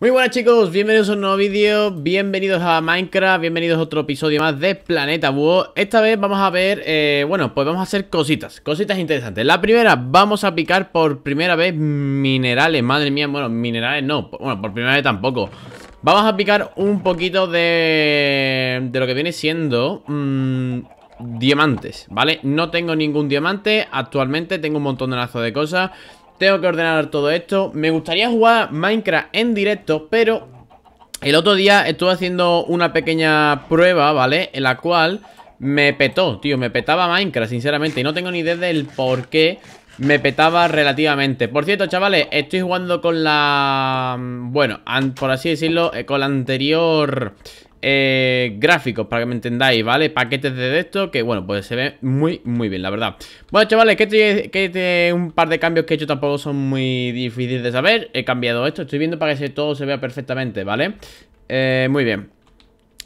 Muy buenas chicos, bienvenidos a un nuevo vídeo, bienvenidos a Minecraft, bienvenidos a otro episodio más de Planeta Búho Esta vez vamos a ver, eh, bueno, pues vamos a hacer cositas, cositas interesantes La primera, vamos a picar por primera vez minerales, madre mía, bueno, minerales no, bueno, por primera vez tampoco Vamos a picar un poquito de, de lo que viene siendo mm, diamantes, ¿vale? No tengo ningún diamante, actualmente tengo un montón de lazo de cosas tengo que ordenar todo esto Me gustaría jugar Minecraft en directo Pero el otro día estuve haciendo una pequeña prueba, ¿vale? En la cual me petó, tío Me petaba Minecraft, sinceramente Y no tengo ni idea del por qué me petaba relativamente Por cierto, chavales, estoy jugando con la... Mm, bueno, por así decirlo, eh, con la anterior eh, gráficos, para que me entendáis, ¿vale? Paquetes de esto que, bueno, pues se ve muy, muy bien, la verdad Bueno, chavales, que, qué este, que este, un par de cambios que he hecho tampoco son muy difíciles de saber He cambiado esto, estoy viendo para que todo se vea perfectamente, ¿vale? Eh, muy bien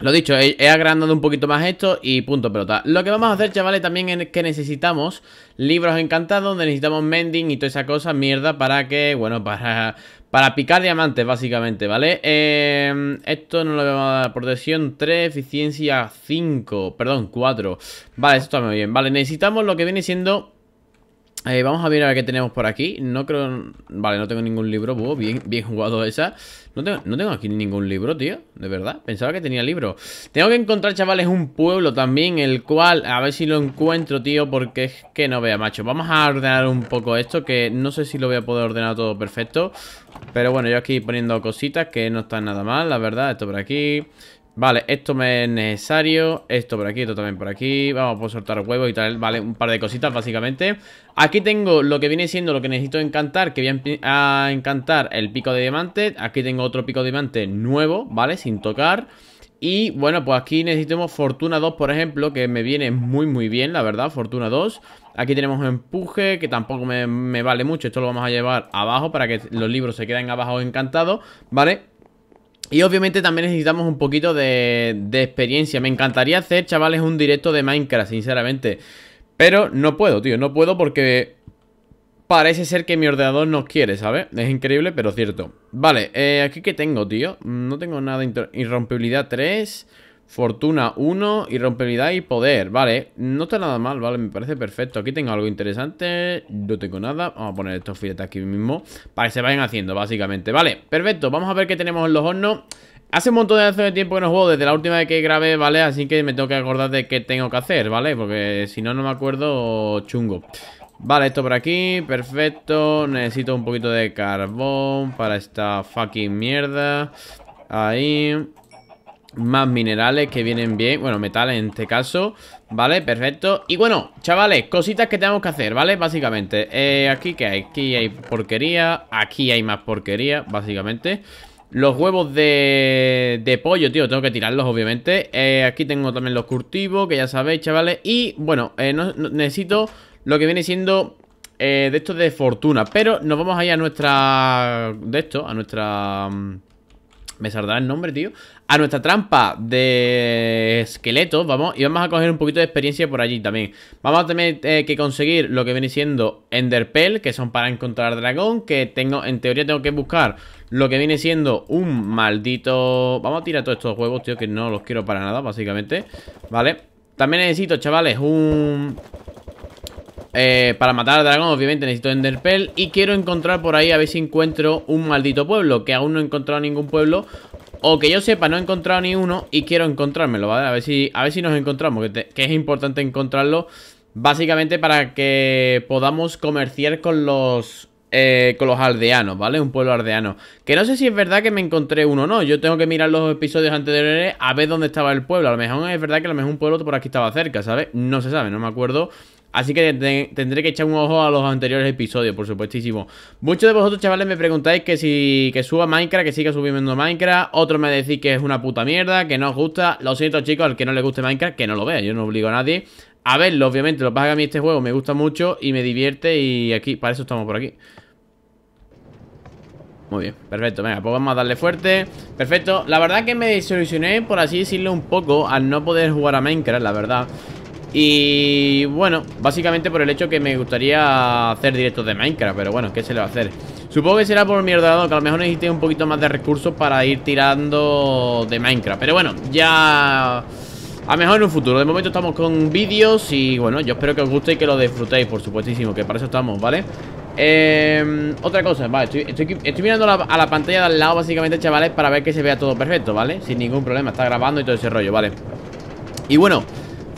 lo dicho, he, agrandado un poquito más esto y punto pelota. Lo que vamos a hacer, chavales, también es que necesitamos libros encantados, necesitamos mending y toda esa cosa, mierda, para que, bueno, para, para picar diamantes, básicamente, ¿vale? Em, esto no lo vamos a dar. Protección 3, eficiencia 5, perdón, 4. Vale, esto está muy bien. Vale, necesitamos lo que viene siendo eh, vamos a ver qué tenemos por aquí. No creo... Vale, no tengo ningún libro. bien, jugado esa. No tengo, no tengo aquí ningún libro, tío. De verdad. Pensaba que tenía libro. Tengo que encontrar, chavales, un pueblo también. El cual... A ver si lo encuentro, tío. Porque es que no vea, macho. Vamos a ordenar un poco esto. Que no sé si lo voy a poder ordenar todo perfecto. Pero bueno, yo aquí poniendo cositas que no están nada mal, la verdad. Esto por aquí... Vale, esto me es necesario Esto por aquí, esto también por aquí Vamos poder soltar huevos y tal, vale, un par de cositas básicamente Aquí tengo lo que viene siendo lo que necesito encantar Que voy a, encantar el pico de diamante Aquí tengo otro pico de diamante nuevo, vale, sin tocar y bueno, pues aquí necesitamos Fortuna 2, por ejemplo, que me viene muy muy bien, la verdad, Fortuna 2. Aquí tenemos Empuje, que tampoco me, me vale mucho, esto lo vamos a llevar abajo para que los libros se queden abajo encantados, ¿vale? Y obviamente también necesitamos un poquito de, experiencia. Me encantaría hacer, chavales, un directo de Minecraft, sinceramente. Pero no puedo, tío, no puedo porque parece ser que mi ordenador no quiere, ¿sabes? Es increíble, pero cierto. Vale, eh, aquí que tengo, tío. No tengo nada. Irrompibilidad 3. Fortuna 1, irrompibilidad y poder Vale, no está nada mal, vale, me parece perfecto Aquí tengo algo interesante No tengo nada, vamos a poner estos filetes aquí mismo Para que se vayan haciendo, básicamente Vale, perfecto, vamos a ver qué tenemos en los hornos Hace un montón de tiempo que no juego Desde la última vez que grabé, vale, así que me tengo que acordar De qué tengo que hacer, vale, porque si no No me acuerdo, chungo Vale, esto por aquí, perfecto Necesito un poquito de carbón Para esta fucking mierda Ahí más minerales que vienen bien Bueno, metales en este caso Vale, perfecto Y bueno, chavales, cositas que tenemos que hacer, ¿vale? Básicamente eh, ¿Aquí que hay? Aquí hay porquería Aquí hay más porquería, básicamente los huevos de, de, pollo, tío, tengo que tirarlos, obviamente eh, Aquí tengo también los cultivos, que ya sabéis, chavales Y, bueno, eh, necesito lo que viene siendo de esto de fortuna Pero nos vamos ahí a nuestra... De esto, a nuestra... Mm, me saldrá el nombre, tío a nuestra trampa de esqueletos, vamos, y vamos a coger un poquito de experiencia por allí también. Vamos a tener eh, que conseguir lo que viene siendo Enderpell, que son para encontrar dragón, que tengo, en teoría tengo que buscar lo que viene siendo un maldito... Vamos a tirar todos estos huevos, tío, que no los quiero para nada, básicamente, ¿vale? También necesito, chavales, un... Eh, para matar al dragón, obviamente necesito Enderpell Y quiero encontrar por ahí, a ver si encuentro un maldito pueblo Que aún no he encontrado ningún pueblo o que yo sepa, no he encontrado ni uno y quiero encontrármelo, ¿vale? A ver si, a ver si nos encontramos, que, es importante encontrarlo básicamente para que podamos comerciar con los... Eh, con los aldeanos, ¿vale? Un pueblo aldeano. Que no sé si es verdad que me encontré uno o no. Yo tengo que mirar los episodios antes de anteriores a ver dónde estaba el pueblo. A lo mejor es verdad que a lo mejor un pueblo por aquí estaba cerca, ¿sabes? No se sabe, no me acuerdo Así que tendré que echar un ojo a los anteriores episodios, por supuestísimo. Muchos de vosotros, chavales, me preguntáis que si que suba Minecraft, que siga subiendo Minecraft. Otros me decís que es una puta mierda, que no os gusta. Lo siento, chicos, al que no le guste Minecraft, que no lo vea. Yo no obligo a nadie a verlo, obviamente. Lo que pasa que a mí este juego me gusta mucho y me divierte y aquí, para eso estamos por aquí. Muy bien, perfecto, venga, pues vamos a darle fuerte Perfecto, la verdad que me desilusioné Por así decirlo un poco, al no poder jugar a Minecraft La verdad, y bueno, básicamente por el hecho que me gustaría hacer directos de Minecraft Pero bueno, ¿qué se le va a hacer? Supongo que será por mi ordenador, que a lo mejor necesite un poquito más de recursos para ir tirando de Minecraft Pero bueno, ya... A lo mejor en un futuro, de momento estamos con vídeos y bueno, yo espero que os guste y que lo disfrutéis, por supuestísimo, que para eso estamos, ¿vale? Em, otra cosa, vale, estoy, mirando a la pantalla de al lado básicamente, chavales, para ver que se vea todo perfecto, ¿vale? Sin ningún problema, está grabando y todo ese rollo, ¿vale? Y bueno,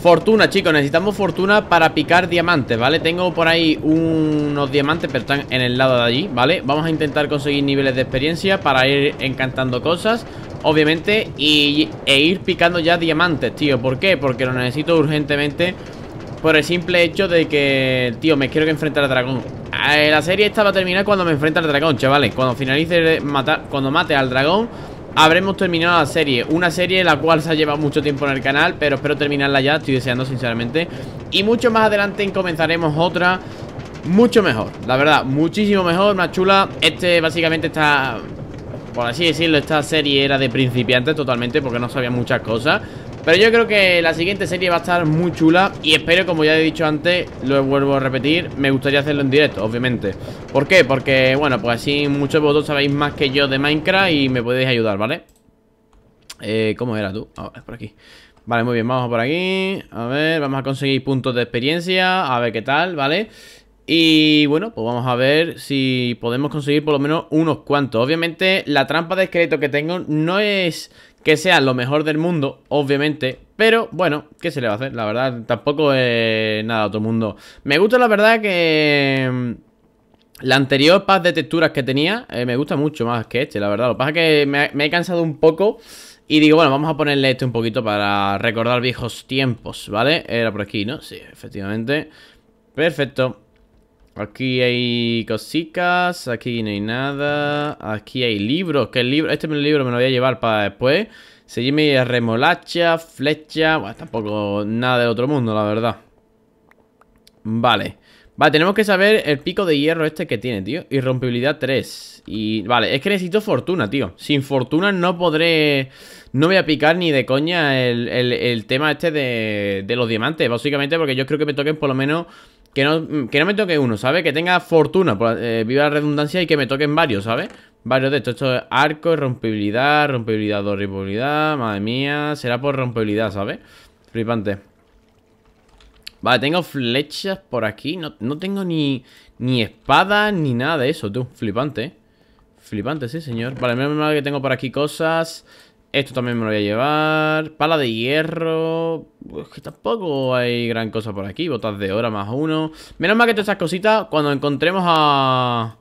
Fortuna, chicos, necesitamos fortuna para picar diamantes, ¿vale? Tengo por ahí unos diamantes, pero están en el lado de allí, ¿vale? Vamos a intentar conseguir niveles de experiencia para ir encantando cosas, obviamente, y, e ir picando ya diamantes, tío. ¿Por qué? Porque lo necesito urgentemente por el simple hecho de que, tío, me quiero que enfrentar al dragón. Eh, la serie esta va a terminar cuando me enfrente al dragón, chavales. Cuando finalice, matar, cuando mate al dragón habremos terminado la serie Una serie la cual se ha llevado mucho tiempo en el canal Pero espero terminarla ya, estoy deseando sinceramente Y mucho más adelante comenzaremos otra Mucho mejor, la verdad, muchísimo mejor, más chula Este básicamente está por así decirlo, esta serie era de principiantes totalmente porque no sabía muchas cosas pero yo creo que la siguiente serie va a estar muy chula Y espero, como ya he dicho antes, lo vuelvo a repetir Me gustaría hacerlo en directo, obviamente ¿Por qué? Porque, bueno, pues así muchos de vosotros sabéis más que yo de Minecraft Y me podéis ayudar, ¿vale? Eh, ¿Cómo era tú? Ah, es por aquí Vale, muy bien, vamos por aquí A ver, vamos a conseguir puntos de experiencia A ver qué tal, ¿vale? Y bueno, pues vamos a ver si podemos conseguir por lo menos unos cuantos Obviamente la trampa de esqueleto que tengo no es que sea lo mejor del mundo, obviamente. Pero bueno, ¿qué se le va a hacer? La verdad, tampoco es nada otro mundo. Me gusta la verdad que... Mm, la anterior paz de texturas que tenía eh, me gusta mucho más que este, la verdad. Lo que pasa es que me, me he cansado un poco y digo, bueno, vamos a ponerle este un poquito para recordar viejos tiempos, ¿vale? Era por aquí, ¿no? Sí, efectivamente. Perfecto. Aquí hay cositas, aquí no hay nada. Aquí hay libros. Que el libro, este libro me lo voy a llevar para después. Seguime remolacha, flecha. Bueno, tampoco nada de otro mundo, la verdad. Vale. Vale, tenemos que saber el pico de hierro este que tiene, tío. Irrompibilidad 3. Y vale, es que necesito fortuna, tío. Sin fortuna no podré... No voy a picar ni de coña el, tema este de, de los diamantes, básicamente, porque yo creo que me toquen por lo menos Mm, que no, me toque uno, ¿sabes? Que tenga fortuna, eh, viva la redundancia y que me toquen varios, ¿sabes? Varios de estos. Esto es arco, irrompibilidad, rompibilidad, horribilidad. Madre mía, será por rompibilidad, ¿sabes? Flipante. Vale, tengo flechas por aquí. No, tengo ni, espada ni nada de eso, tú. Flipante. Flipante, sí, señor. Vale, menos mal que tengo por aquí cosas. Esto también me lo voy a llevar. Pala de hierro. Pues que tampoco hay gran cosa por aquí. Botas de hora más uno. Menos mal que todas estas cositas, cuando encontremos a...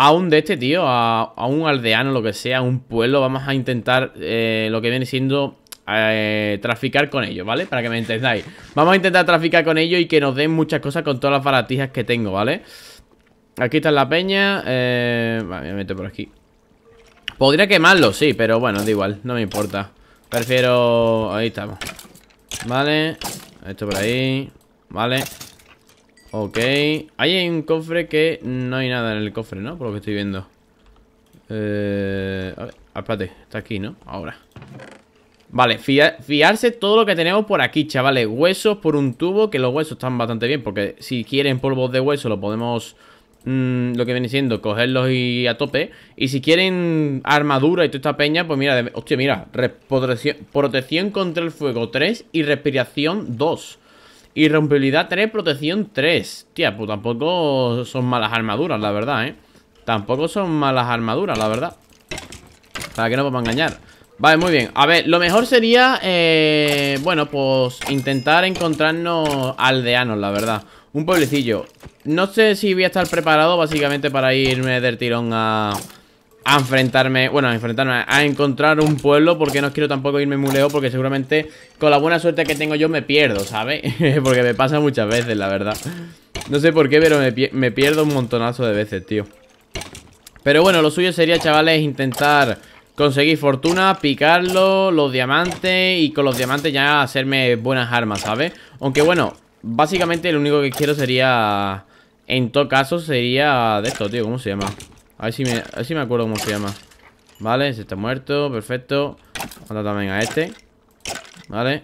A un de este, tío, a, un aldeano, lo que sea, a un pueblo, vamos a intentar eh, lo que viene siendo eh, traficar con ellos, ¿vale? Para que me entendáis. Vamos a intentar traficar con ellos y que nos den muchas cosas con todas las baratijas que tengo, ¿vale? Aquí está la peña. Eh, me meto por aquí. Podría quemarlo, sí, pero bueno, da igual No me importa Prefiero... Ahí estamos Vale Esto por ahí Vale Ok Ahí hay un cofre que no hay nada en el cofre, ¿no? Por lo que estoy viendo Eh... A ver, espérate Está aquí, ¿no? Ahora Vale, fiarse todo lo que tenemos por aquí, chavales Huesos por un tubo, que los huesos están bastante bien Porque si quieren polvos de hueso lo podemos Mm, lo que viene siendo cogerlos y a tope. Y si quieren armadura y toda esta peña, pues mira, hostia, mira, protección, contra el fuego 3 y respiración 2. Irrompibilidad 3, protección 3. Tía, pues tampoco son malas armaduras, la verdad, ¿eh? Tampoco son malas armaduras, la verdad. Para que no vamos a engañar. Vale, muy bien. A ver, lo mejor sería, eh, bueno, pues intentar encontrarnos aldeanos, la verdad. Un pueblecillo No sé si voy a estar preparado básicamente para irme del tirón a... A enfrentarme, bueno, a enfrentarme, a encontrar un pueblo Porque no quiero tampoco irme muleo muleo Porque seguramente con la buena suerte que tengo yo me pierdo, ¿sabes? porque me pasa muchas veces, la verdad No sé por qué, pero me, me pierdo un montonazo de veces, tío Pero bueno, lo suyo sería, chavales, intentar conseguir fortuna, picarlo, los diamantes y con los diamantes ya hacerme buenas armas, ¿sabes? Aunque bueno, Básicamente lo único que quiero sería... En todo caso sería... De esto, tío, ¿cómo se llama? A ver si me, acuerdo cómo se llama Vale, se está muerto, perfecto Manda también a este Vale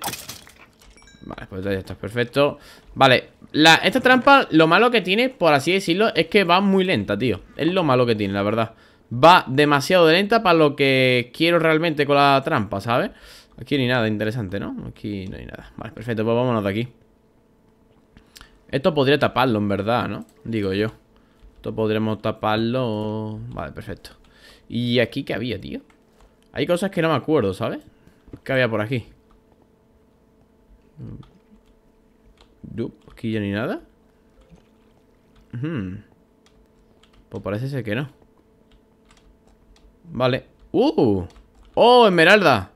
Vale, pues ya está, perfecto Vale, la, esta trampa, lo malo que tiene, por así decirlo Es que va muy lenta, tío Es lo malo que tiene, la verdad Va demasiado lenta para lo que quiero realmente con la trampa, ¿sabes? Aquí ni nada interesante, ¿no? Aquí no hay nada Vale, perfecto, pues vámonos de aquí esto podría taparlo, en verdad, ¿no? Digo yo. Esto podremos taparlo... Vale, perfecto. ¿Y aquí qué había, tío? Hay cosas que no me acuerdo, ¿sabes? ¿Qué había por aquí? Aquí ya ni nada. Hmm. Pues parece ser que no. Vale. ¡Uh! ¡Oh, esmeralda!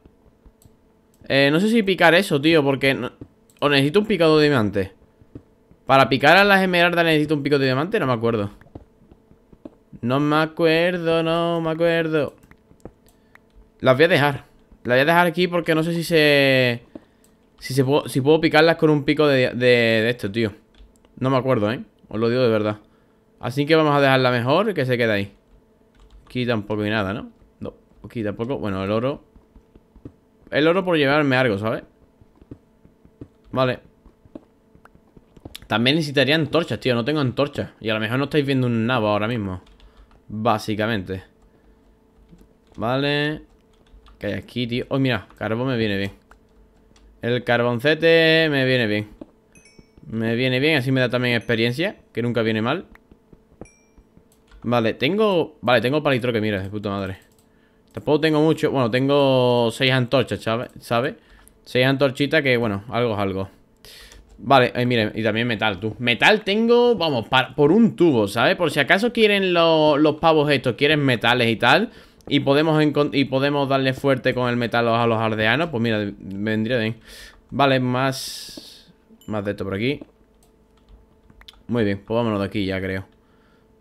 Eh, no sé si picar eso, tío, porque... O necesito un picado de diamante. Para picar a las esmeraldas necesito un pico de diamante, no me acuerdo. No me acuerdo, no me acuerdo. Las voy a dejar. Las voy a dejar aquí porque no sé si se... Si, se puedo, si puedo picarlas con un pico de, esto, tío. No me acuerdo, ¿eh? Os lo digo de verdad. Así que vamos a dejarla mejor que se quede ahí. Aquí tampoco hay nada, ¿no? No, aquí tampoco. Bueno, el oro... El oro por llevarme algo, ¿sabes? Vale. También necesitaría antorchas, tío. No tengo antorchas. Y a lo mejor no estáis viendo un nabo ahora mismo. Básicamente. Vale. ¿Qué hay aquí, tío? Oh, mira. Carbón me viene bien. El carboncete me viene bien. Me viene bien. Así me da también experiencia. Que nunca viene mal. Vale, tengo... Vale, tengo palitro que mira, de puta madre. Tampoco tengo mucho... Bueno, tengo seis antorchas, ¿sabes? ¿Sabe? Seis antorchitas que, bueno, algo es algo. Vale, eh, miren, y también metal, tú Metal tengo, vamos, por un tubo, ¿sabes? Por si acaso quieren los pavos estos, quieren metales y tal y podemos, y podemos darle fuerte con el metal a los aldeanos Pues mira, vendría bien Vale, más... Más de esto por aquí Muy bien, pues vámonos de aquí ya creo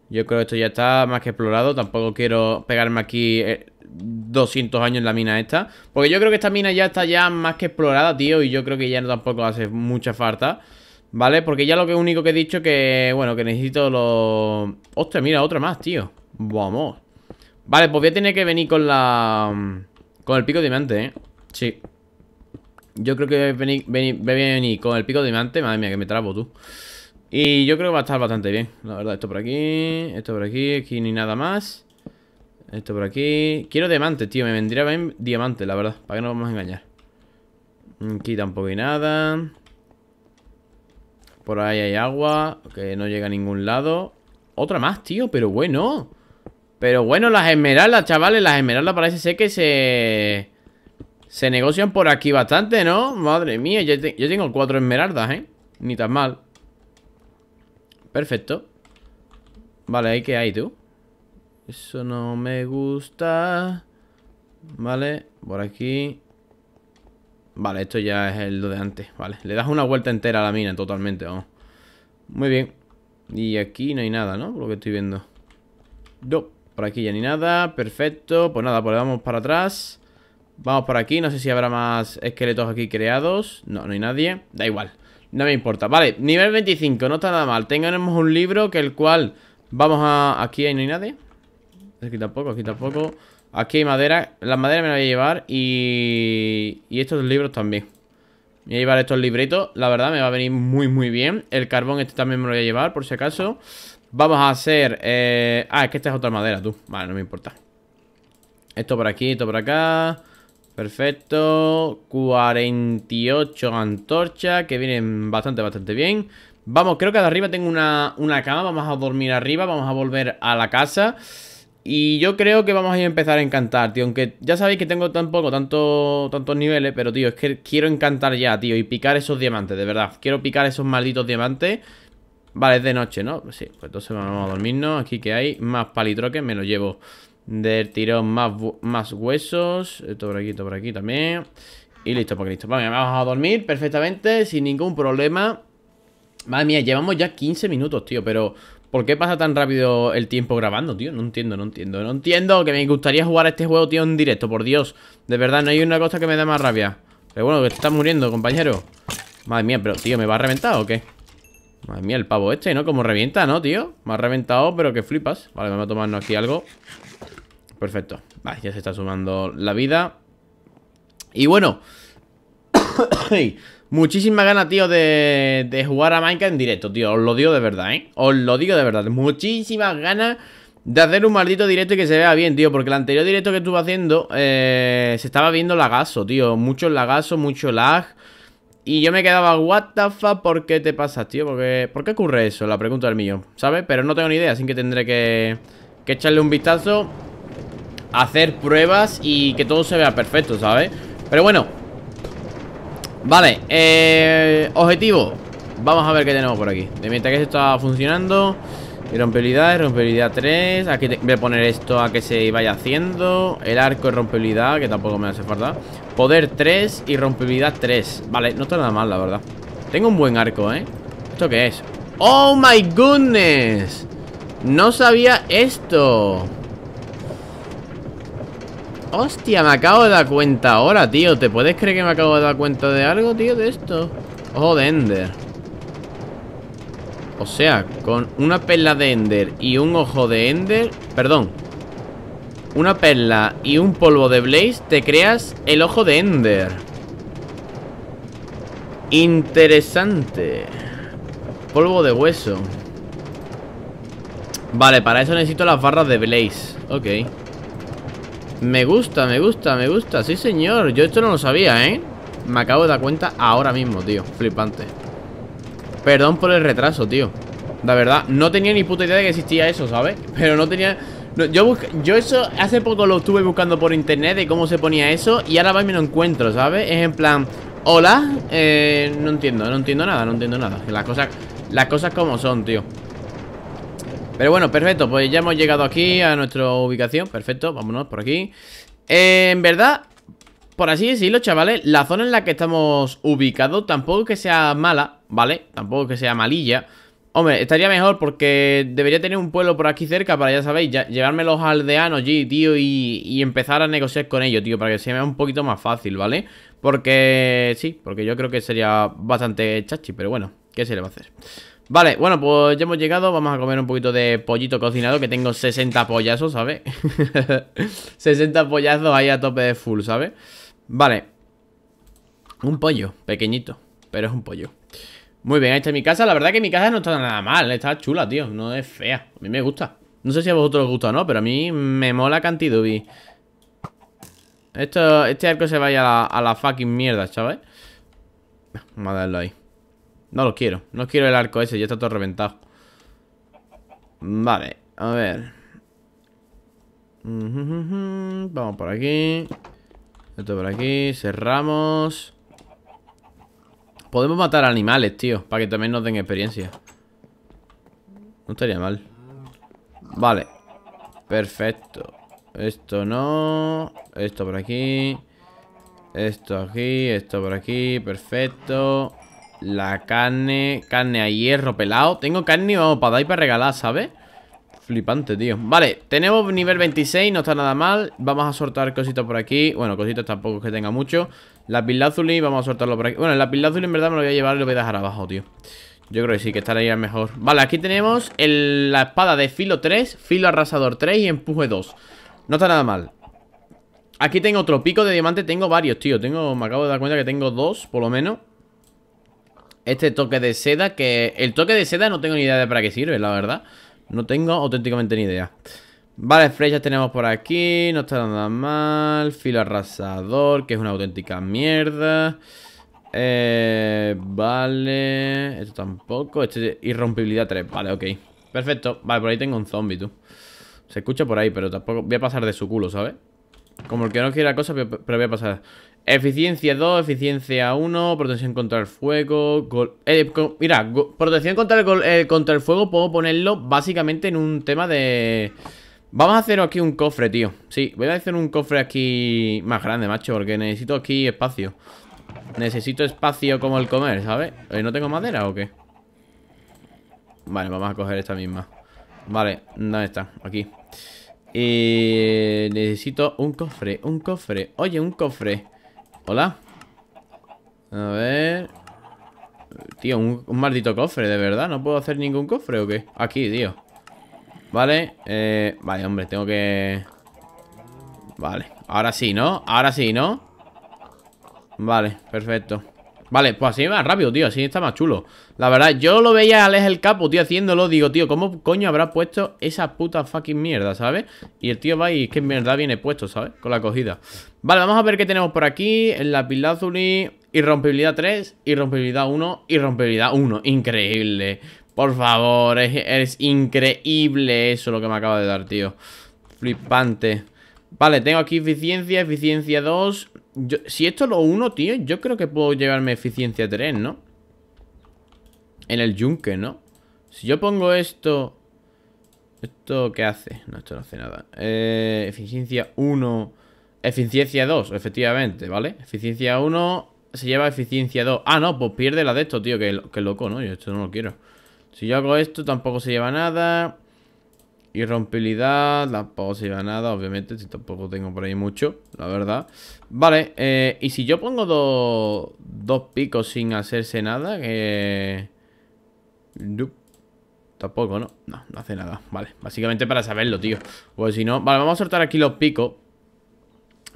Yo creo que esto ya está más que explorado Tampoco quiero pegarme aquí... Eh, 200 años la mina esta. Porque yo creo que esta mina ya está ya más que explorada, tío. Y yo creo que ya no tampoco hace mucha falta. ¿Vale? Porque ya lo que único que he dicho que, bueno, que necesito los... Hostia, mira, otra más, tío. Vamos. Vale, pues voy a tener que venir con la... Con el pico de diamante, ¿eh? Sí. Yo creo que voy a venir, con el pico de diamante. Madre mía, que me trapo tú. Y yo creo que va a estar bastante bien. La verdad, esto por aquí, esto por aquí, aquí ni nada más. Esto por aquí. Quiero diamantes, tío. Me vendría bien diamante, la verdad. Para que no vamos a engañar. Aquí mm, tampoco hay nada. Por ahí hay agua. Que no llega a ningún lado. Otra más, tío. Pero bueno. Pero bueno, las esmeraldas, chavales. Las esmeraldas parece ser que se... Se negocian por aquí bastante, ¿no? Madre mía, yo, yo tengo cuatro esmeraldas, ¿eh? Ni tan mal. Perfecto. Vale, ahí que hay tú. Eso no me gusta. Vale, por aquí. Vale, esto ya es el de antes. Vale, le das una vuelta entera a la mina totalmente, vamos. Muy bien. Y aquí no hay nada, ¿no? Por lo que estoy viendo. No, por aquí ya ni nada. Perfecto. Pues nada, pues le vamos para atrás. Vamos por aquí. No sé si habrá más esqueletos aquí creados. No, no hay nadie. Da igual. No me importa. Vale, nivel 25. No está nada mal. Tenemos un libro que el cual... Vamos a... Aquí ahí no hay nadie. Aquí tampoco, aquí tampoco Aquí hay madera la madera me las voy a llevar Y, y estos libros también Voy a llevar estos libretos La verdad me va a venir muy muy bien El carbón este también me lo voy a llevar por si acaso Vamos a hacer... Eh, ah, es que esta es otra madera, tú Vale, no me importa Esto por aquí, esto por acá Perfecto 48 antorchas Que vienen bastante, bastante bien Vamos, creo que de arriba tengo una, una cama Vamos a dormir arriba Vamos a volver a la casa y yo creo que vamos a, empezar a encantar, tío. Aunque ya sabéis que tengo tampoco tanto, tantos niveles, pero, tío, es que quiero encantar ya, tío. Y picar esos diamantes, de verdad. Quiero picar esos malditos diamantes. Vale, es de noche, ¿no? sí, pues entonces vamos a dormirnos. Aquí que hay más palitroques, me lo llevo del tirón más, más huesos. Esto por aquí, esto por aquí también. Y listo, porque listo. Vale, vamos a dormir perfectamente, sin ningún problema. Madre mía, llevamos ya 15 minutos, tío, pero ¿Por qué pasa tan rápido el tiempo grabando, tío? No entiendo, no entiendo, no entiendo. Que me gustaría jugar este juego, tío, en directo, por Dios. De verdad, no hay una cosa que me dé más rabia. Pero bueno, que te estás muriendo, compañero. Madre mía, pero, tío, ¿me va a reventar o qué? Madre mía, el pavo este, ¿no? Como revienta, ¿no, tío? Me ha reventado, pero que flipas. Vale, vamos a tomarnos aquí algo. Perfecto. Vale, ya se está sumando la vida. Y bueno... Muchísimas ganas, tío, de, de, jugar a Minecraft en directo, tío. Os lo digo de verdad, ¿eh? Os lo digo de verdad. Muchísimas ganas de hacer un maldito directo y que se vea bien, tío. Porque el anterior directo que estuve haciendo eh, se estaba viendo lagazo, tío. Mucho lagazo, mucho lag. Y yo me quedaba, what the fuck, ¿por qué te pasas, tío? Porque, ¿Por qué ocurre eso? La pregunta del millón, ¿sabes? Pero no tengo ni idea, así que tendré que, que echarle un vistazo, hacer pruebas y que todo se vea perfecto, ¿sabes? Pero bueno, Vale, eh, objetivo Vamos a ver qué tenemos por aquí De mientras que esto está funcionando Rompibilidad, rompibilidad 3 Aquí voy a poner esto a que se vaya haciendo El arco de rompibilidad, que tampoco me hace falta Poder 3 y rompibilidad 3 Vale, no está nada mal, la verdad Tengo un buen arco, ¿eh? ¿Esto qué es? ¡Oh, my goodness! No sabía esto Hostia, me acabo de dar cuenta ahora, tío ¿Te puedes creer que me acabo de dar cuenta de algo, tío, de esto? Ojo de Ender O sea, con una perla de Ender y un ojo de Ender Perdón Una perla y un polvo de Blaze Te creas el ojo de Ender Interesante Polvo de hueso Vale, para eso necesito las barras de Blaze Ok me gusta, me gusta, me gusta Sí, señor, yo esto no lo sabía, ¿eh? Me acabo de dar cuenta ahora mismo, tío Flipante Perdón por el retraso, tío La verdad, no tenía ni puta idea de que existía eso, ¿sabes? Pero no tenía... yo, yo eso hace poco lo estuve buscando por internet de cómo se ponía eso Y ahora me lo encuentro, ¿sabes? Es en plan... Hola, eh, no entiendo, no entiendo nada, no entiendo nada Las cosas, las cosas como son, tío pero bueno, perfecto, pues ya hemos llegado aquí a nuestra ubicación Perfecto, vámonos por aquí eh, En verdad, por así decirlo, chavales La zona en la que estamos ubicados tampoco que sea mala, ¿vale? Tampoco que sea malilla Hombre, estaría mejor porque debería tener un pueblo por aquí cerca para, ya sabéis, llevarme los aldeanos allí, tío, y, empezar a negociar con ellos, tío, para que sea un poquito más fácil, ¿vale? Porque sí, porque yo creo que sería bastante chachi, pero bueno, ¿qué se le va a hacer? Vale, bueno, pues ya hemos llegado Vamos a comer un poquito de pollito cocinado Que tengo 60 pollazos, ¿sabes? 60 pollazos ahí a tope de full, ¿sabes? Vale Un pollo, pequeñito Pero es un pollo Muy bien, ahí está mi casa La verdad que mi casa no está nada mal Está chula, tío No es fea A mí me gusta No sé si a vosotros os gusta o no Pero a mí me mola Cantidubi Esto, Este arco se vaya a la, a la fucking mierda, ¿sabes? Vamos a darlo ahí no lo quiero. No quiero el arco ese. Ya está todo reventado. Vale. A ver. Vamos por aquí. Esto por aquí. Cerramos. Podemos matar animales, tío. Para que también nos den experiencia. No estaría mal. Vale. Perfecto. Esto no. Esto por aquí. Esto aquí. Esto por aquí. Perfecto. La carne, carne a hierro pelado Tengo carne vamos, para dar y para regalar, ¿sabes? Flipante, tío Vale, tenemos nivel 26, no está nada mal Vamos a soltar cositas por aquí Bueno, cositas tampoco que tenga mucho La y vamos a soltarlo por aquí Bueno, la pilazuli en verdad me lo voy a llevar y lo voy a dejar abajo, tío Yo creo que sí, que estaría mejor Vale, aquí tenemos la espada de filo 3 Filo arrasador 3 y empuje 2 No está nada mal Aquí tengo otro pico de diamante Tengo varios, tío Tengo, me acabo de dar cuenta que tengo dos, por lo menos este toque de seda, que el toque de seda no tengo ni idea de para qué sirve, la verdad. No tengo auténticamente ni idea. Vale, flechas tenemos por aquí, no está nada mal. Filo arrasador, que es una auténtica mierda. Eh, vale, esto tampoco. Este irrompibilidad 3, vale, ok. Perfecto, vale, por ahí tengo un zombie, tú. Se escucha por ahí, pero tampoco. Voy a pasar de su culo, ¿sabes? Como el que no quiera cosa pero voy a pasar. Eficiencia 2, eficiencia 1, protección contra el fuego. Eh, mira, protección contra el, eh, contra el fuego puedo ponerlo básicamente en un tema de... Vamos a hacer aquí un cofre, tío. Sí, voy a hacer un cofre aquí más grande, macho, porque necesito aquí espacio. Necesito espacio como el comer, ¿sabes? Eh, ¿No tengo madera o qué? Vale, vamos a coger esta misma. Vale, ¿dónde está? Aquí. Y... necesito un cofre, un cofre. Oye, un cofre. Hola. A ver... Tío, un, maldito cofre, de verdad. ¿No puedo hacer ningún cofre o qué? Aquí, tío. Vale. Eh, vale, hombre, tengo que... Vale. Ahora sí, ¿no? Ahora sí, ¿no? Vale, perfecto. Vale, pues así va rápido, tío, así está más chulo La verdad, yo lo veía al Alex el Capo, tío, haciéndolo Digo, tío, ¿cómo coño habrá puesto esa puta fucking mierda, ¿sabes? Y el tío va y qué mierda viene puesto, ¿sabes? Con la cogida Vale, vamos a ver qué tenemos por aquí en la pila lapilazuli, irrompibilidad 3, irrompibilidad 1, irrompibilidad 1 Increíble Por favor, es, es increíble eso lo que me acaba de dar, tío Flipante Vale, tengo aquí eficiencia, eficiencia 2, si esto lo uno, tío, yo creo que puedo llevarme eficiencia 3, ¿no? En el yunque, ¿no? Si yo pongo esto... ¿Esto qué hace? No, esto no hace nada. Eh, eficiencia 1... Eficiencia 2, efectivamente, ¿vale? Eficiencia 1 se lleva eficiencia 2. Ah, no, pues pierde la de esto, tío, que, que loco, ¿no? Yo esto no lo quiero. Si yo hago esto, tampoco se lleva nada. Irrompibilidad, la posibilidad, nada, obviamente, si tampoco tengo por ahí mucho, la verdad. Vale, eh, y si yo pongo dos, dos picos sin hacerse nada, que... Eh, tampoco, ¿no? No, no hace nada. Vale, básicamente para saberlo, tío. Pues si no... Vale, vamos a soltar aquí los picos.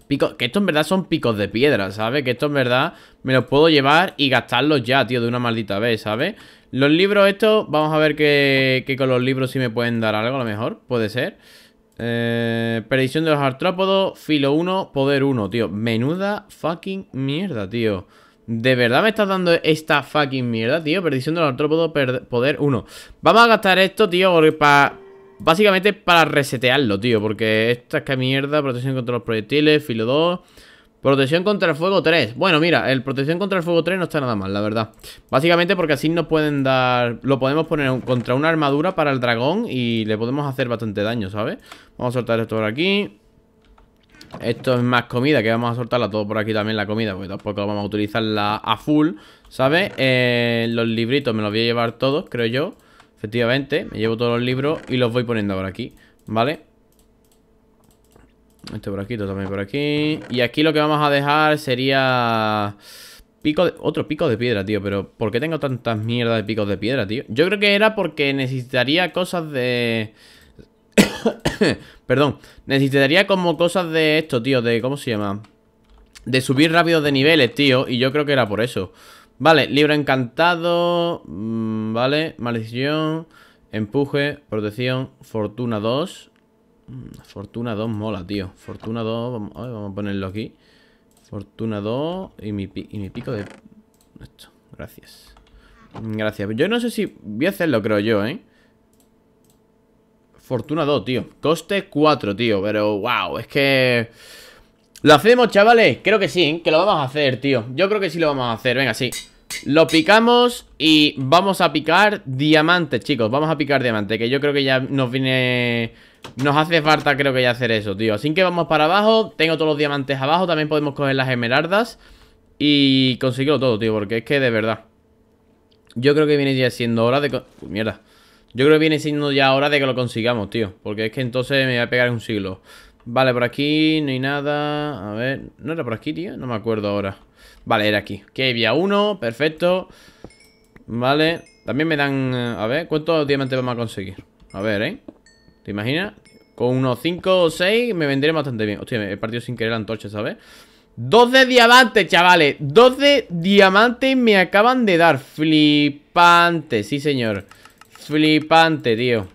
Picos, que esto en verdad son picos de piedra, ¿sabes? Que esto en verdad me los puedo llevar y gastarlos ya, tío, de una maldita vez, ¿sabes? Los libros estos, vamos a ver que, con los libros si me pueden dar algo, a lo mejor, puede ser. Eh, Perdición de los artrópodos, filo 1, poder 1, tío. Menuda fucking mierda, tío. ¿De verdad me estás dando esta fucking mierda, tío? Perdición de los artrópodos, poder 1. Vamos a gastar esto, tío, para... Básicamente para resetearlo, tío, porque esta es que mierda, protección contra los proyectiles, filo 2... Protección contra el fuego 3. Bueno, mira, el protección contra el fuego 3 no está nada mal, la verdad. Básicamente porque así nos pueden dar... Lo podemos poner contra una armadura para el dragón y le podemos hacer bastante daño, ¿sabes? Vamos a soltar esto por aquí. Esto es más comida, que vamos a soltarla todo por aquí también la comida, porque tampoco vamos a utilizarla a full, ¿sabes? Eh, los libritos me los voy a llevar todos, creo yo. Efectivamente, me llevo todos los libros y los voy poniendo por aquí, ¿vale? vale este por aquí, también por aquí. Y aquí lo que vamos a dejar sería... Pico Otro pico de piedra, tío. Pero ¿por qué tengo tantas mierdas de picos de piedra, tío? Yo creo que era porque necesitaría cosas de... Perdón. Necesitaría como cosas de esto, tío. De... ¿Cómo se llama? De subir rápido de niveles, tío. Y yo creo que era por eso. Vale, libro encantado. Mm, vale, maldición. Empuje, protección, fortuna 2. Mm, Fortuna 2 mola, tío. Fortuna 2, vamos, a, ponerlo aquí. Fortuna 2 y mi, pico de... gracias. Gracias. Yo no sé si voy a hacerlo, creo yo, ¿eh? Fortuna 2, tío. Coste 4, tío. Pero, wow, es que... ¿Lo hacemos, chavales? Creo que sí, ¿eh? que lo vamos a hacer, tío Yo creo que sí lo vamos a hacer, venga, sí Lo picamos y vamos a picar diamantes, chicos Vamos a picar diamante, que yo creo que ya nos viene nos hace falta creo que ya hacer eso, tío Así que vamos para abajo Tengo todos los diamantes abajo También podemos coger las esmeraldas Y conseguirlo todo, tío Porque es que de verdad Yo creo que viene ya siendo hora de... mierda Yo creo que viene siendo ya hora de que lo consigamos, tío Porque es que entonces me voy a pegar un siglo Vale, por aquí no hay nada A ver... ¿No era por aquí, tío? No me acuerdo ahora Vale, era aquí Que había uno, perfecto Vale También me dan... Eh, a ver, ¿cuántos diamantes vamos a conseguir? A ver, ¿eh? ¿Te imaginas? Con unos 5 o 6 me vendré bastante bien Hostia, me he partido sin querer la antorcha, ¿sabes? 12 diamantes, chavales 12 diamantes me acaban de dar Flipante, sí señor Flipante, tío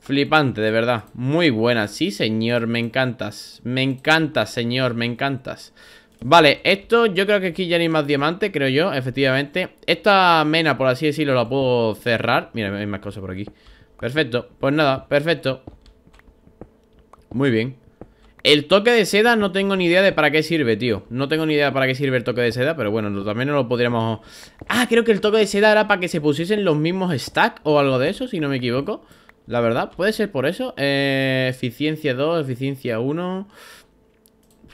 Flipante, de verdad Muy buena, sí señor, me encantas Me encantas, señor, me encantas Vale, esto yo creo que aquí ya no hay más diamantes, creo yo, efectivamente Esta mena, por así decirlo, la puedo cerrar Mira, hay más cosas por aquí Perfecto, pues nada, perfecto Muy bien El toque de seda no tengo ni idea de para qué sirve, tío No tengo ni idea de para qué sirve el toque de seda Pero bueno, también no lo podríamos... Ah, creo que el toque de seda era para que se pusiesen los mismos stack O algo de eso, si no me equivoco La verdad, puede ser por eso eh, Eficiencia 2, eficiencia 1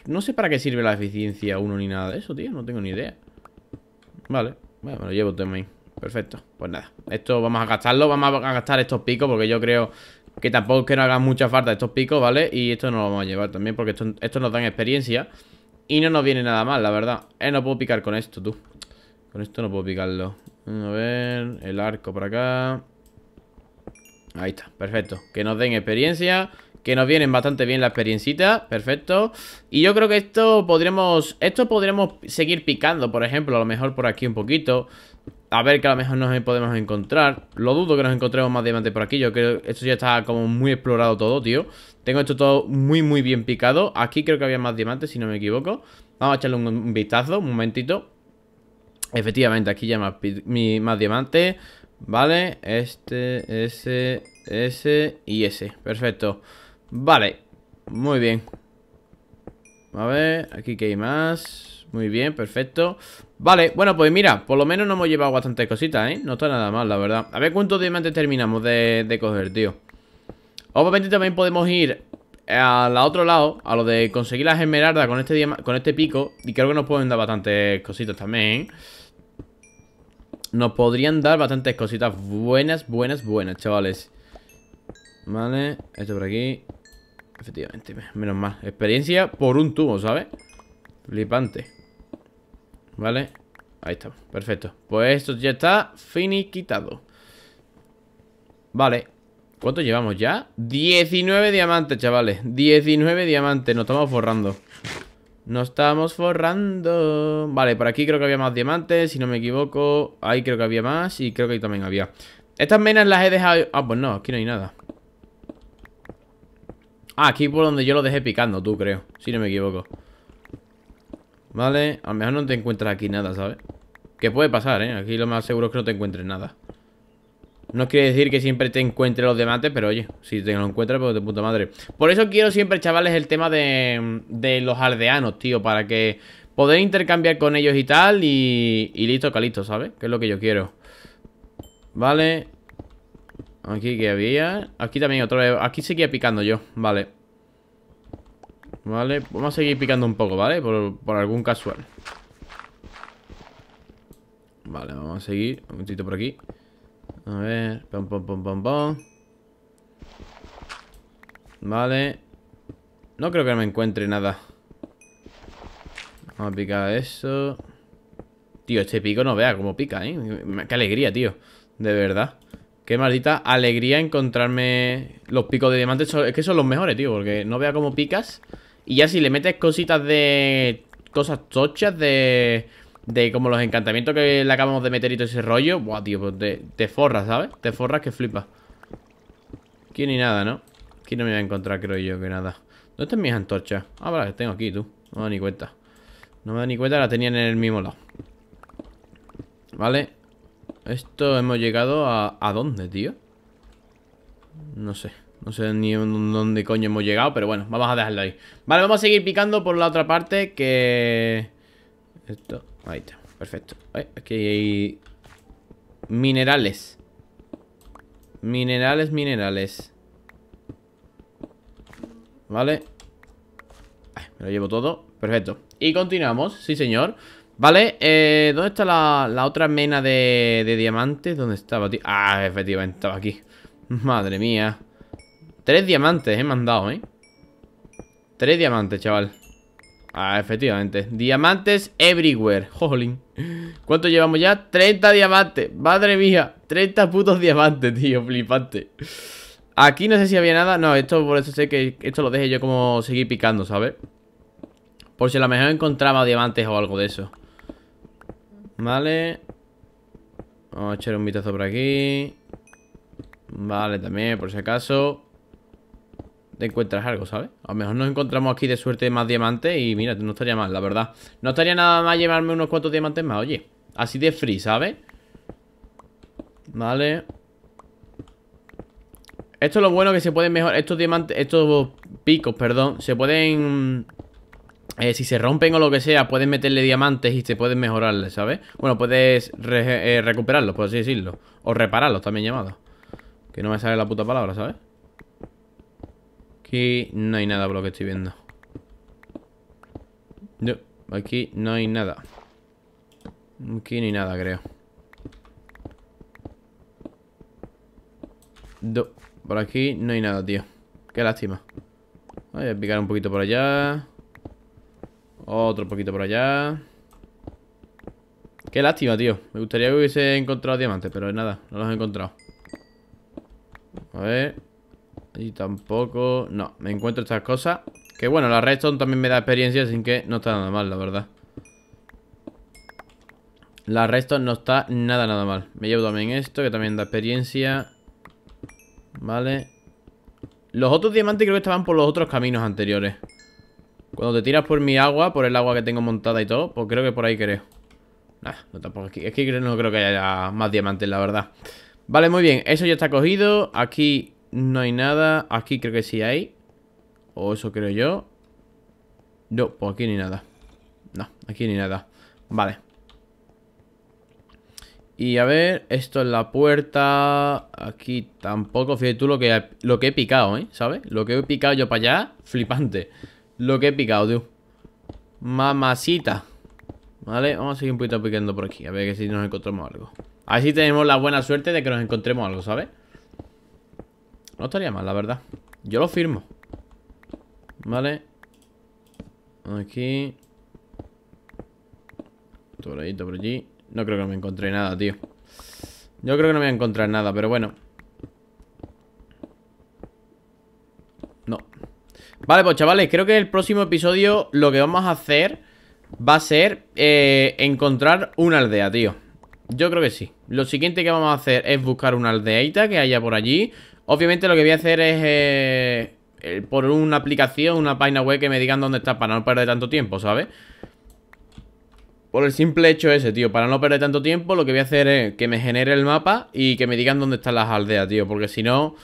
No sé para qué sirve la eficiencia 1 ni nada de eso, tío No tengo ni idea Vale, bueno, me lo llevo también perfecto. Pues nada, esto vamos a gastarlo, vamos a gastar estos picos porque yo creo que tampoco es que no hagan mucha falta estos picos, ¿vale? Y esto nos lo vamos a llevar también porque esto, nos dan experiencia y no nos viene nada mal, la verdad. Eh, no puedo picar con esto, tú. Con esto no puedo picarlo. A ver, el arco por acá. Ahí está, perfecto. Que nos den experiencia. Que nos vienen bastante bien la experiencita, perfecto. Y yo creo que esto podríamos Esto podríamos seguir picando, por ejemplo, a lo mejor por aquí un poquito. A ver que a lo mejor nos podemos encontrar. Lo dudo que nos encontremos más diamantes por aquí. Yo creo que esto ya está como muy explorado todo, tío. Tengo esto todo muy, muy bien picado. Aquí creo que había más diamantes, si no me equivoco. Vamos a echarle un, vistazo, un momentito. Efectivamente, aquí ya mi, más diamantes. Vale, este, ese, ese y ese. Perfecto. Vale, muy bien. A ver, aquí que hay más. Muy bien, perfecto Vale, bueno, pues mira, por lo menos nos hemos llevado bastantes cositas, ¿eh? No está nada mal, la verdad A ver cuántos diamantes terminamos de, de coger, tío Obviamente también podemos ir al otro lado, a lo de conseguir las esmeraldas con este, con este pico Y creo que nos pueden dar bastantes cositas también ¿eh? Nos podrían dar bastantes cositas buenas, buenas, buenas, chavales Vale, esto por aquí Efectivamente, menos mal Experiencia por un tubo, ¿sabes? Flipante ¿vale? Ahí estamos, perfecto Pues esto ya está finiquitado Vale ¿Cuánto llevamos ya? 19 diamantes, chavales 19 diamantes, nos estamos forrando Nos estamos forrando Vale, por aquí creo que había más diamantes Si no me equivoco, ahí creo que había más Y creo que ahí también había Estas menas las he dejado... Ah, pues no, aquí no hay nada Ah, aquí por donde yo lo dejé picando, tú creo Si no me equivoco Vale, a lo mejor no te encuentras aquí nada, ¿sabes? Que puede pasar, ¿eh? Aquí lo más seguro es que no te encuentres nada No quiere decir que siempre te encuentres los demates Pero oye, si te lo encuentras, pues de puta madre Por eso quiero siempre, chavales, el tema de, los aldeanos, tío Para que poder intercambiar con ellos y tal Y, y listo, calisto, ¿sabes? Que es lo que yo quiero Vale Aquí que había Aquí también otra vez Aquí seguía picando yo, vale ¿vale? Vamos a seguir picando un poco, ¿vale? Por, algún casual Vale, vamos a seguir Un momentito por aquí A ver, pom pom pom pom Vale No creo que me encuentre nada Vamos a picar eso Tío, este pico no vea cómo pica, ¿eh? Qué alegría, tío De verdad Qué maldita alegría encontrarme los picos de diamantes. Es que son los mejores, tío, porque no vea cómo picas y ya si le metes cositas de... Cosas tochas de... De como los encantamientos que le acabamos de meter y todo ese rollo. Buah, tío, pues te, forras, ¿sabes? Te forras que flipas. Aquí ni nada, ¿no? Aquí no me voy a encontrar, creo yo, que nada. ¿Dónde están mis antorchas? Ah, vale, las tengo aquí, tú. No me da ni cuenta. No me da ni cuenta, las tenían en el mismo lado. Vale. Esto hemos llegado a... ¿A dónde, tío? No sé. No sé ni dónde coño hemos llegado, pero bueno, vamos a dejarlo ahí. Vale, vamos a seguir picando por la otra parte que... Esto, ahí está, perfecto. Eh, aquí hay... Minerales. Minerales, minerales. Vale. me lo llevo todo. Perfecto. Y continuamos, sí señor. Vale, eh, ¿dónde está la, otra mena de, de diamantes? ¿Dónde estaba, tío? Ah, efectivamente, estaba aquí. Madre mía. Tres diamantes, he mandado, ¿eh? Tres diamantes, chaval Ah, efectivamente Diamantes everywhere Jolín ¿Cuánto llevamos ya? 30 diamantes Madre mía 30 putos diamantes, tío Flipante Aquí no sé si había nada No, esto por eso sé que Esto lo deje yo como seguir picando, ¿sabes? Por si a lo mejor encontraba diamantes o algo de eso Vale Vamos a echar un vistazo por aquí Vale, también, por si acaso encuentras algo, ¿sabes? A lo mejor nos encontramos aquí de suerte más diamantes y mira, no estaría mal, la verdad. No estaría nada más llevarme unos cuantos diamantes más, oye. Así de free, ¿sabes? Vale. Esto es lo bueno que se pueden mejorar. Estos diamantes, estos picos, perdón, se pueden... Eh, si se rompen o lo que sea, Pueden meterle diamantes y se pueden mejorarle, ¿sabes? Bueno, puedes eh, recuperarlos, por así decirlo. O repararlos, también llamado. Que no me sale la puta palabra, ¿sabes? Aquí no hay nada por lo que estoy viendo. aquí no hay nada. Aquí no hay nada, creo. por aquí no hay nada, tío. Qué lástima. Voy a picar un poquito por allá. Otro poquito por allá. Qué lástima, tío. Me gustaría que hubiese encontrado diamantes, pero nada, no los he encontrado. A ver. Y tampoco... No, me encuentro estas cosas. Que bueno, la redstone también me da experiencia, así que no está nada mal, la verdad. La redstone no está nada, nada mal. Me llevo también esto, que también da experiencia. Vale. Los otros diamantes creo que estaban por los otros caminos anteriores. Cuando te tiras por mi agua, por el agua que tengo montada y todo, pues creo que por ahí creo. Nah, no tampoco. Es es que no creo que haya más diamantes, la verdad. Vale, muy bien. Eso ya está cogido. Aquí no hay nada. Aquí creo que sí hay. O eso creo yo. No, pues aquí ni nada. No, aquí ni nada. Vale. Y a ver, esto es la puerta. Aquí tampoco, fíjate tú lo que, lo que he picado, ¿eh? ¿Sabes? Lo que he picado yo para allá, flipante. Lo que he picado, tío. Mamacita. Vale, vamos a seguir un poquito picando por aquí. A ver que si nos encontramos algo. Así tenemos la buena suerte de que nos encontremos algo, ¿sabes? No estaría mal, la verdad. Yo lo firmo. Vale. Aquí. Por ahí, por allí. No creo que me encontré nada, tío. Yo creo que no me voy a encontrar nada, pero bueno. No. Vale, pues chavales, creo que el próximo episodio lo que vamos a hacer va a ser eh, encontrar una aldea, tío. Yo creo que sí. Lo siguiente que vamos a hacer es buscar una aldeita que haya por allí. Obviamente lo que voy a hacer es... Eh, por una aplicación, una página web que me digan dónde está para no perder tanto tiempo, ¿sabes? Por el simple hecho ese, tío. Para no perder tanto tiempo, lo que voy a hacer es que me genere el mapa y que me digan dónde están las aldeas, tío. Porque si no...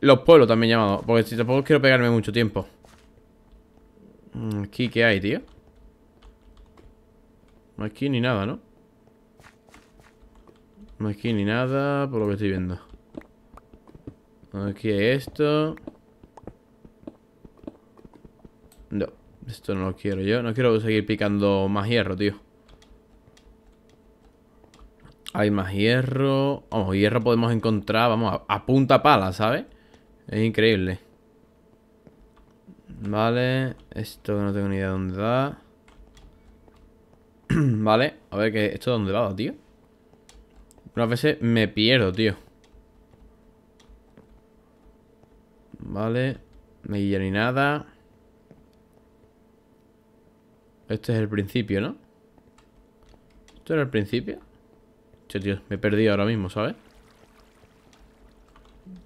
Los pueblos también llamados. Porque si tampoco quiero pegarme mucho tiempo. Aquí, ¿qué hay, tío? No Aquí ni nada, ¿no? No Aquí ni nada, por lo que estoy viendo. Aquí hay esto. No, esto no lo quiero yo. No quiero seguir picando más hierro, tío. Hay más hierro. Vamos, hierro podemos encontrar, vamos, a, punta pala, ¿sabes? Es increíble. Vale, esto no tengo ni idea de dónde da. vale, a ver que esto dónde va, tío. Una veces me pierdo, tío. Vale. No guía ni nada. Este es el principio, ¿no? ¿Esto era el principio? Che, tío, me he perdido ahora mismo, ¿sabes?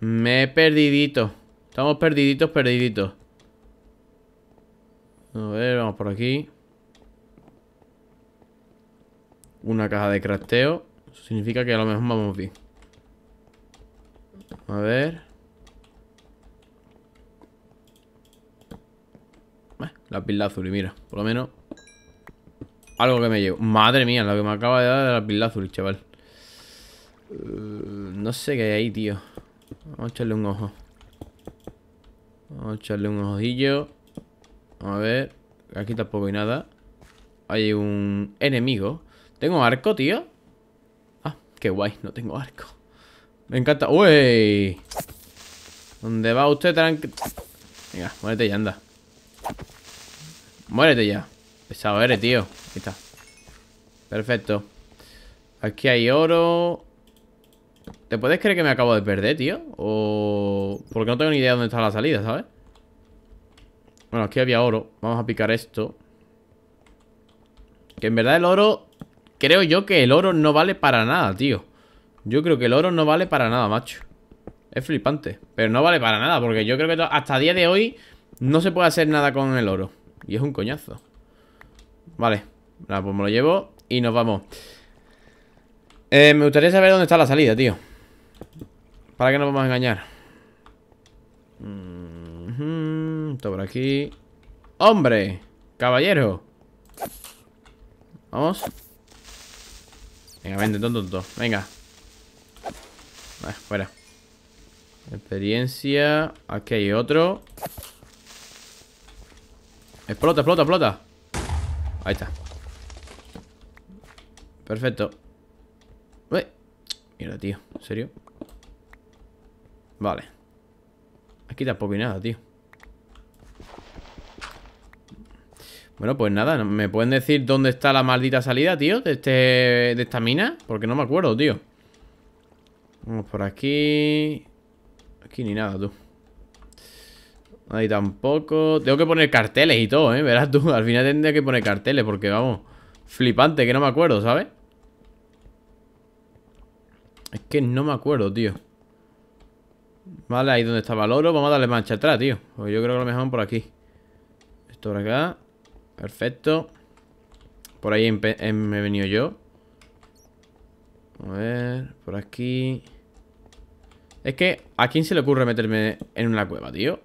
Me he perdidito. Estamos perdiditos, perdiditos. A ver, vamos por aquí. Una caja de crafteo. significa que a lo mejor vamos bien. A ver. La pila azul y mira, por lo menos algo que me llevo. Madre mía, lo que me acaba de dar la pila azul, chaval. Eh, no sé qué hay ahí, tío. Vamos a echarle un ojo. Vamos a echarle un ojillo. A ver. Aquí tampoco hay nada. Hay un enemigo. ¿Tengo arco, tío? Ah, qué guay. No tengo arco. Me encanta. ¡Uy! ¿Dónde va usted, tranqui? Venga, muérete y anda. Muérete ya. Pesado eres, tío. Aquí está. Perfecto. Aquí hay oro. ¿Te puedes creer que me acabo de perder, tío? O... Porque no tengo ni idea de dónde está la salida, ¿sabes? Bueno, aquí había oro. Vamos a picar esto. Que en verdad el oro... Creo yo que el oro no vale para nada, tío. Yo creo que el oro no vale para nada, macho. Es flipante. Pero no vale para nada, porque yo creo que hasta día de hoy no se puede hacer nada con el oro. Y es un coñazo Vale, pues me lo llevo y nos vamos eh, Me gustaría saber dónde está la salida, tío ¿Para que nos vamos a engañar? Mm-hmm, por aquí ¡Hombre! ¡Caballero! Vamos Venga, vente, tonto, tonto Venga fuera Experiencia Aquí hay otro Explota, explota, explota Ahí está Perfecto Mira, tío, ¿en serio? Vale Aquí tampoco hay nada, tío Bueno, pues nada, ¿me pueden decir dónde está la maldita salida, tío? De, este, de esta mina Porque no me acuerdo, tío Vamos por aquí Aquí ni nada, tú Ahí tampoco. Tengo que poner carteles y todo, ¿eh? Verás tú, al final tendría que poner carteles porque, vamos, flipante, que no me acuerdo, ¿sabes? Es que no me acuerdo, tío. Vale, ahí donde estaba el oro. Vamos a darle mancha atrás, tío. yo creo que lo mejor por aquí. Esto por acá. Perfecto. Por ahí em-, me he venido yo. A ver, por aquí. Es que, ¿a quién se le ocurre meterme en una cueva, tío?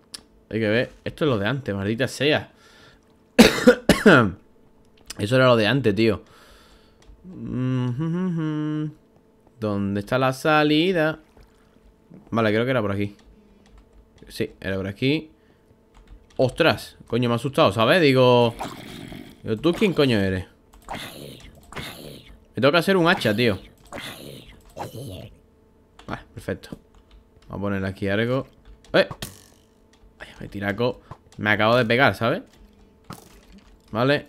Hay que ver. Esto es lo de antes, maldita sea. Eso era lo de antes, tío. ¿Dónde está la salida? Vale, creo que era por aquí. Sí, era por aquí. ¡Ostras! Coño, me ha asustado, ¿sabes? Digo... ¿Tú quién coño eres? Me toca hacer un hacha, tío. Vale, perfecto. Vamos a poner aquí algo. ¡Eh! Me tiraco me acabo de pegar, ¿sabes? Vale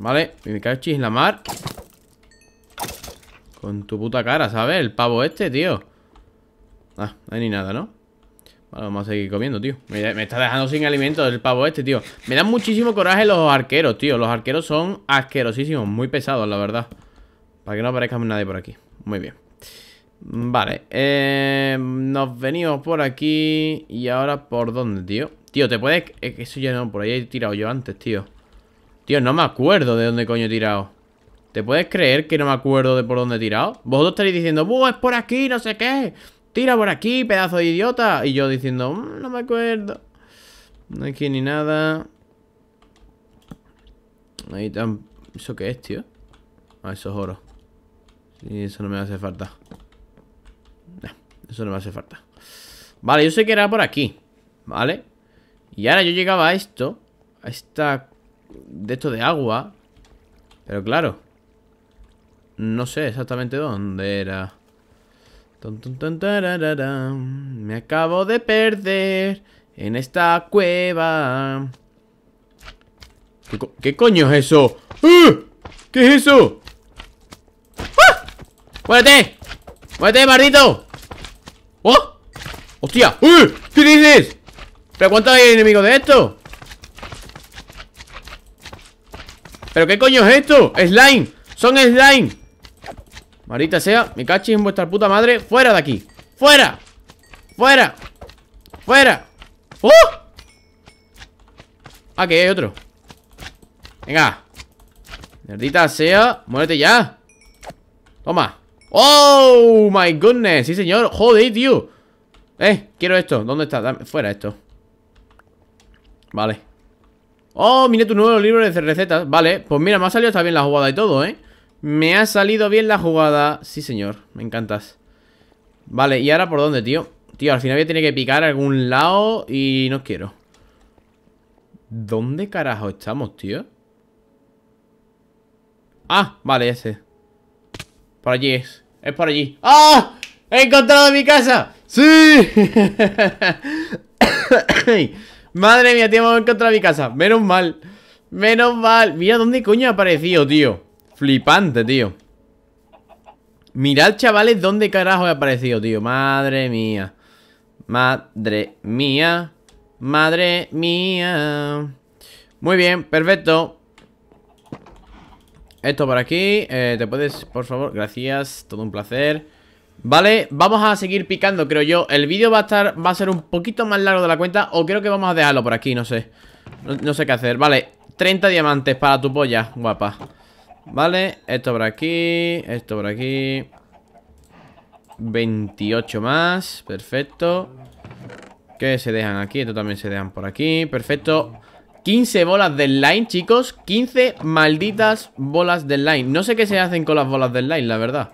Vale, y me cae en la mar Con tu puta cara, ¿sabes? El pavo este, tío Ah, no hay ni nada, ¿no? Vale, vamos a seguir comiendo, tío me, me, está dejando sin alimento el pavo este, tío Me dan muchísimo coraje los arqueros, tío Los arqueros son asquerosísimos Muy pesados, la verdad Para que no aparezca nadie por aquí Muy bien Vale, eh, nos venimos por aquí y ahora por dónde, tío. Tío, te puedes... Eso ya no, por ahí he tirado yo antes, tío. Tío, no me acuerdo de dónde coño he tirado. ¿Te puedes creer que no me acuerdo de por dónde he tirado? Vosotros estaréis diciendo, ¡buh, es por aquí, no sé qué! ¡Tira por aquí, pedazo de idiota! Y yo diciendo, mm, no me acuerdo. No hay aquí ni nada. Ahí tan... ¿Eso qué es, tío? Ah, eso es oro. Sí, eso no me hace falta. Eso no me hace falta Vale, yo sé que era por aquí ¿Vale? Y ahora yo llegaba a esto A esta... De esto de agua Pero claro No sé exactamente dónde era Me acabo de perder En esta cueva ¿Qué, coño es eso? ¡Eh! ¿Qué es eso? ¡Muévete! ¡Ah! ¡Muérete! ¡Muérete, maldito! ¡Oh! ¡Hostia! ¡Uh! ¿Qué dices? ¿Pero cuántos hay enemigos de esto? ¿Pero qué coño es esto? ¡Slime! ¡Son slime! Marita sea, mi cachis en vuestra puta madre ¡Fuera de aquí! ¡Fuera! ¡Fuera! ¡Fuera! ¡Oh! Ah, que hay otro Venga Maldita sea, muérete ya Toma ¡Oh, my goodness! Sí, señor. Joder, tío. Eh, quiero esto. ¿Dónde está? fuera esto. Vale. Oh, mira tu nuevo libro de recetas. Vale, pues mira, me ha salido hasta bien la jugada y todo, ¿eh? Me ha salido bien la jugada. Sí, señor. Me encantas. Vale, ¿y ahora por dónde, tío? Tío, al final voy a tener que picar algún lado y no quiero. ¿Dónde carajo estamos, tío? Ah, vale, ese por allí es. Es por allí. ¡Ah! ¡He encontrado mi casa! ¡Sí! Madre mía, tío, he encontrado mi casa. Menos mal. Menos mal. Mira dónde coño ha aparecido, tío. Flipante, tío. Mirad, chavales, dónde carajo he aparecido, tío. Madre mía. Madre mía. Madre mía. Muy bien, perfecto. Esto por aquí, eh, te puedes, por favor, gracias, todo un placer Vale, vamos a seguir picando, creo yo El vídeo va a estar, va a ser un poquito más largo de la cuenta O creo que vamos a dejarlo por aquí, no sé No, sé qué hacer, vale 30 diamantes para tu polla, guapa Vale, esto por aquí Esto por aquí 28 más, perfecto Que se dejan aquí, esto también se dejan por aquí Perfecto 15 bolas de line, chicos 15 malditas bolas de line No sé qué se hacen con las bolas de line, la verdad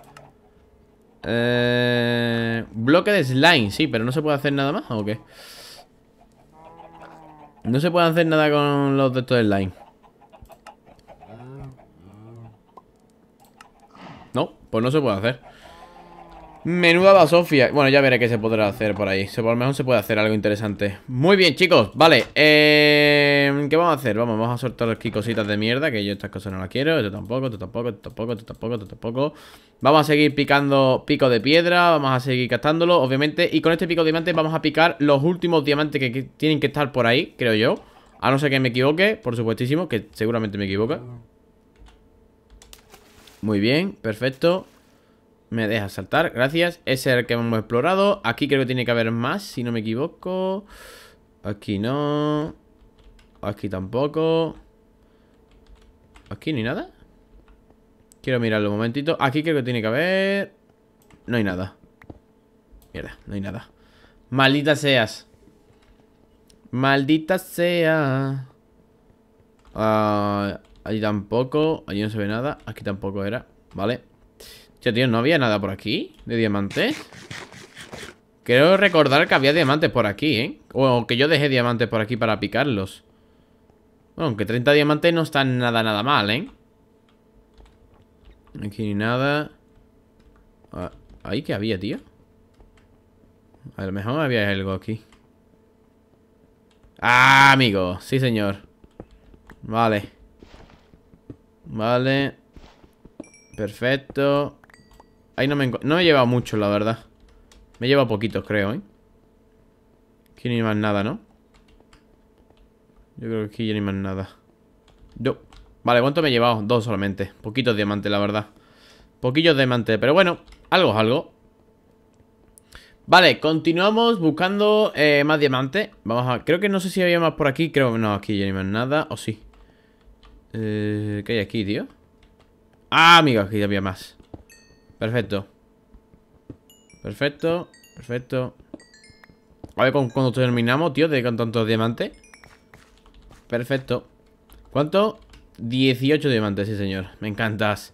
eh, Bloque de slime, sí Pero no se puede hacer nada más, ¿o qué? No se puede hacer nada con los de estos slime No, pues no se puede hacer Menuda Sofía, Bueno, ya veré qué se podrá hacer por ahí. Por lo mejor se puede hacer algo interesante. Muy bien, chicos. Vale. Em, ¿Qué vamos a hacer? Vamos, vamos a soltar aquí cositas de mierda. Que yo estas cosas no las quiero. Esto tampoco, esto tampoco, esto tampoco, esto tampoco, esto tampoco. Vamos a seguir picando pico de piedra. Vamos a seguir gastándolo, obviamente. Y con este pico de diamante vamos a picar los últimos diamantes que, tienen que estar por ahí, creo yo. A no ser que me equivoque, por supuestísimo, que seguramente me equivoca. Muy bien, perfecto. Me deja saltar, gracias. Ese es el que hemos explorado. Aquí creo que tiene que haber más, si no me equivoco. Aquí no. Aquí tampoco. Aquí ni nada. Quiero mirarlo un momentito. Aquí creo que tiene que haber... No hay nada. Mierda, no hay nada. Maldita seas. Maldita sea. Ah, ahí allí tampoco. Allí no se ve nada. Aquí tampoco era. Vale tío, ¿no había nada por aquí? ¿De diamantes? Quiero recordar que había diamantes por aquí, ¿eh? O que yo dejé diamantes por aquí para picarlos Bueno, aunque 30 diamantes no están nada, nada mal, ¿eh? Aquí ni nada ah, Ahí que había, tío A lo mejor había algo aquí Ah, amigo Sí, señor Vale Vale Perfecto Ahí no me, no me lleva mucho, la verdad. Me lleva poquitos, creo, ¿eh? Aquí no hay más nada, ¿no? Yo creo que aquí ya no más nada. Yo. Vale, ¿cuánto me he llevado? Dos solamente. Poquitos diamantes, la verdad. Poquillos diamantes, pero bueno, algo es algo. Vale, continuamos buscando eh, más diamantes. Vamos a... Creo que no sé si había más por aquí. Creo que no, aquí ya no más nada. O sí. Eh, ¿Qué hay aquí, tío? Ah, amigo, aquí había más. Perfecto. Perfecto. Perfecto. A ver cuando terminamos, tío, de con tantos diamantes. Perfecto. ¿Cuánto? 18 diamantes, sí, señor. Me encantas.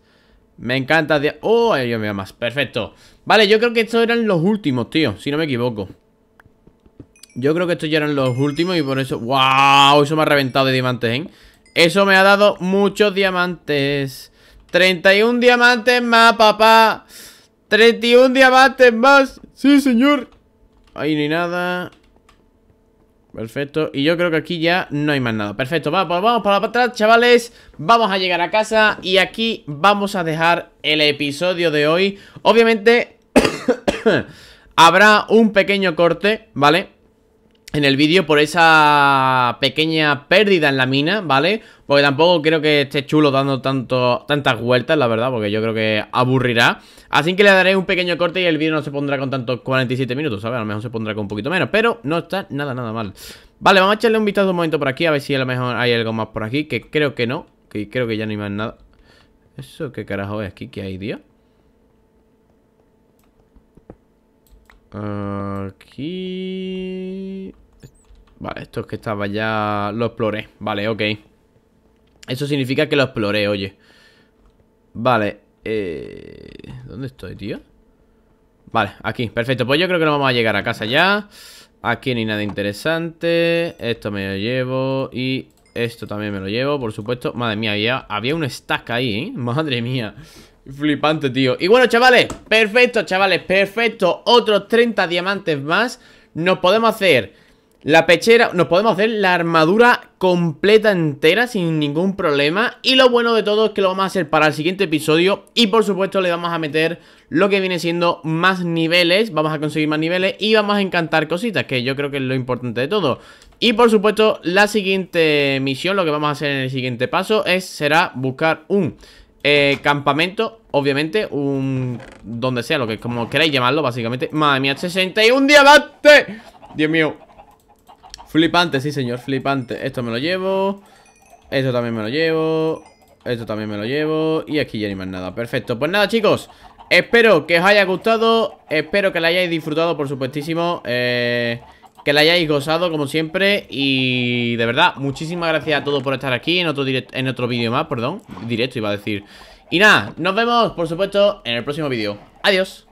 Me encantas, ¡Oh! yo me más. Perfecto. Vale, yo creo que estos eran los últimos, tío. Si no me equivoco. Yo creo que estos ya eran los últimos y por eso... ¡Wow! Eso me ha reventado de diamantes, ¿eh? Eso me ha dado muchos diamantes. 31 diamantes más, papá 31 diamantes más Sí, señor Ahí ni nada Perfecto, y yo creo que aquí ya no hay más nada Perfecto, vamos para atrás, chavales Vamos a llegar a casa Y aquí vamos a dejar el episodio de hoy Obviamente Habrá un pequeño corte, ¿vale? en el vídeo por esa pequeña pérdida en la mina, ¿vale? Porque tampoco creo que esté chulo dando tantas vueltas, la verdad, porque yo creo que aburrirá. Así que le daré un pequeño corte y el vídeo no se pondrá con tantos 47 minutos, ¿sabes? A lo mejor se pondrá con un poquito menos, pero no está nada, nada mal. Vale, vamos a echarle un vistazo un momento por aquí, a ver si a lo mejor hay algo más por aquí, que creo que no, que creo que ya no hay más nada. ¿Eso qué carajo es aquí ¿Qué hay, tío? Aquí... Vale, esto es que estaba ya... Lo exploré. Vale, ok. Eso significa que lo exploré, oye. Vale. Eh... ¿Dónde estoy, tío? Vale, aquí. Perfecto. Pues yo creo que no vamos a llegar a casa ya. Aquí hay nada interesante. Esto me lo llevo. Y esto también me lo llevo, por supuesto. Madre mía, había, había un stack ahí, ¿eh? Madre mía. Flipante, tío Y bueno, chavales, perfecto, chavales, perfecto Otros 30 diamantes más Nos podemos hacer la pechera, nos podemos hacer la armadura completa entera sin ningún problema Y lo bueno de todo es que lo vamos a hacer para el siguiente episodio Y por supuesto le vamos a meter lo que viene siendo más niveles Vamos a conseguir más niveles y vamos a encantar cositas Que yo creo que es lo importante de todo Y por supuesto la siguiente misión, lo que vamos a hacer en el siguiente paso es Será buscar un eh, campamento, obviamente, un... Donde sea, lo que como queráis llamarlo, básicamente Madre mía, 61 diamante Dios mío Flipante, sí señor, flipante Esto me lo llevo Esto también me lo llevo Esto también me lo llevo Y aquí ya ni más nada, perfecto Pues nada chicos, espero que os haya gustado Espero que la hayáis disfrutado, por supuestísimo Eh que la hayáis gozado como siempre y de verdad, muchísimas gracias a todos por estar aquí en otro, en otro vídeo más, perdón, directo iba a decir. Y nada, nos vemos por supuesto en el próximo vídeo. Adiós.